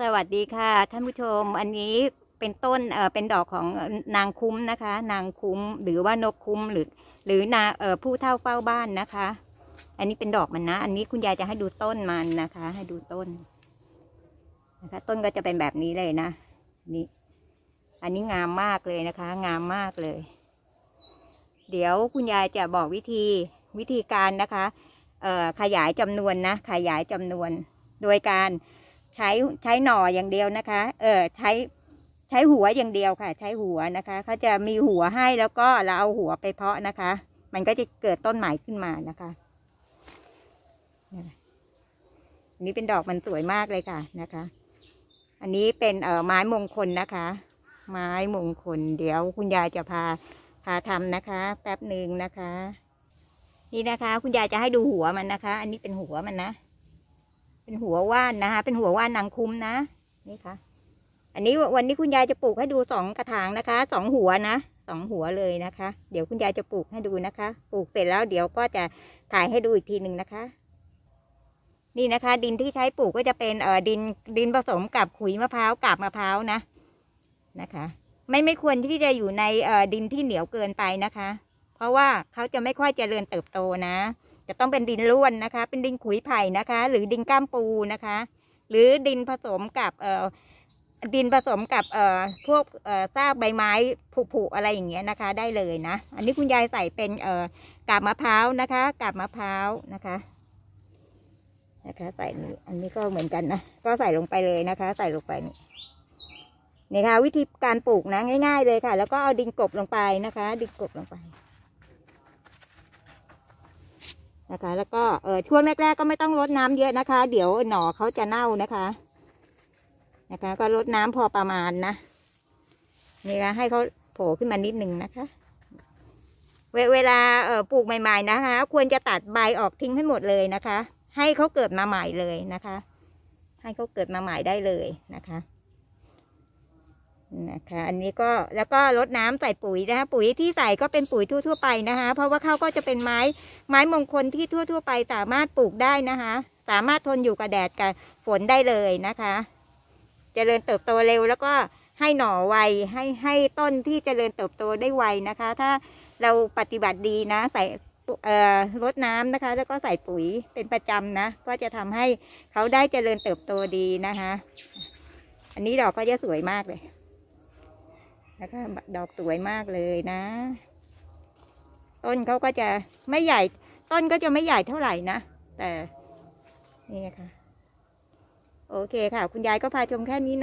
สวัสดีค่ะ ท่านผู้ชม อันนี้เป็นต้นเอ่อเป็นดอกของนางคุ้มนะคะ นางคุ้มหรือว่านกคุ้มหรือ หรือนาเอ่อผู้เท่าเฝ้าบ้านนะคะ อันนี้เป็นดอกมันนะอันนี้คุณยายจะให้ดูต้นมันนะคะ ให้ดูต้นนะคะ ต้นก็จะเป็นแบบนี้เลยนะนี่อันนี้งามมากเลยนะคะ งามมากเลย เดี๋ยวคุณยายจะบอกวิธีวิธีการนะคะ เอ่อขยายจำนวนนะ ขยายจำนวนโดยการใช้ใช้หน่ออย่างเดียวนะคะ เออใช้ใช้หัวอย่างเดียวค่ะ ใช้หัวนะคะเขาจะมีหัวให้แล้วก็เราเอาหัวไปเพาะนะคะ มันก็จะเกิดต้นใหม่ขึ้นมานะคะนี่เป็นดอกมันสวยมากเลยค่ะนะคะ อันนี้เป็นเอ่อไม้มงคลนะคะ ไม้มงคลเดี๋ยว คุณยายจะพาพาทำนะคะ แป๊บหนึ่งนะคะ นี่นะคะ คุณยายจะให้ดูหัวมันนะคะ อันนี้เป็นหัวมันนะเป็นหัวว่านนะคะ เป็นหัวว่านนางคุ้มนะนี่ค่ะ อันนี้วันนี้คุณยายจะปลูกให้ดูสองกระถางนะคะสองหัวนะสองหัวเลยนะคะ เดี๋ยวคุณยายจะปลูกให้ดูนะคะ ปลูกเสร็จแล้วเดี๋ยวก็จะถ่ายให้ดูอีกทีหนึ่งนะคะ นี่นะคะ ดินที่ใช้ปลูกก็จะเป็นเอ่อดิน ดินผสมกับขุยมะพร้าวกับมะพร้าวนะนะคะ ไม่ไม่ควรที่จะอยู่ในเอ่อดินที่เหนียวเกินไปนะคะ เพราะว่าเขาจะไม่ค่อยจเจริญเติบโตนะจะต้องเป็นดินร่วนนะคะ เป็นดินขุยไผ่นะคะ หรือดินก้ามปูนะคะหรือดินผสมกับเอ่อดินผสมกับเอ่อพวกเอ่อซากใบไม้ผุๆอะไรอย่างเงี้ยนะคะได้เลยนะอันนี้คุณยายใส่เป็นเอ่อกาบมะพร้าวนะคะกาบมะพร้าวนะคะนะคะใส่นี้อันนี้ก็เหมือนกันนะก็ใส่ลงไปเลยนะคะ ใส่ลงไปนี่นะคะวิธีการปลูกนะง่ายๆเลยค่ะ แล้วก็เอาดินกบลงไปนะคะ ดินกบลงไปนะคะแล้วก็ เออช่วงแรกๆก็ไม่ต้องรดน้ำเยอะนะคะเดี๋ยวหน่อเขาจะเน่านะคะ นะคะ ก็รดน้ำพอประมาณนะ นี่นะให้เขาโผล่ขึ้นมานิด นึงนะคะเวเวลา เออปลูกใหม่ๆนะคะ ควรจะตัดใบออกทิ้งให้หมดเลยนะคะ ให้เขาเกิดมา ใหม่เลยนะคะ ให้เขาเกิดมาใหม่ได้เลยนะคะนะคะอันนี้ก็แล้วก็ลดน้ำใส่ปุ๋ยนะคะ ปุ๋ยที่ใส่ก็เป็นปุ๋ยทั่ว ๆไปนะคะเพราะว่าข้าวก็จะเป็นไม้ไม้มงคลที่ทั่ว ๆ ไป สามารถปลูกได้นะคะ สามารถทนอยู่กับแดดกับฝนได้เลยนะคะจเจริญเติบโตเร็ว แล้วก็ให้หน่อไวให้ให้ต้นที่จเจริญเติบโตได้ไวนะคะ ถ้าเราปฏิบัติดีนะ ใส่ลดน้ำนะคะ แล้วก็ใส่ปุ๋ยเป็นประจำนะ ก็จะทำให้เขาได้เจริญเติบโตดีนะคะ อันนี้ดอกก็จะสวยมากเลยแล้วก็ดอกสวยมากเลยนะ ต้นเขาก็จะไม่ใหญ่ต้นก็จะไม่ใหญ่เท่าไหร่นะ แต่นี่ค่ะโอเคค่ะ คุณยายก็พาชมแค่นี้นะ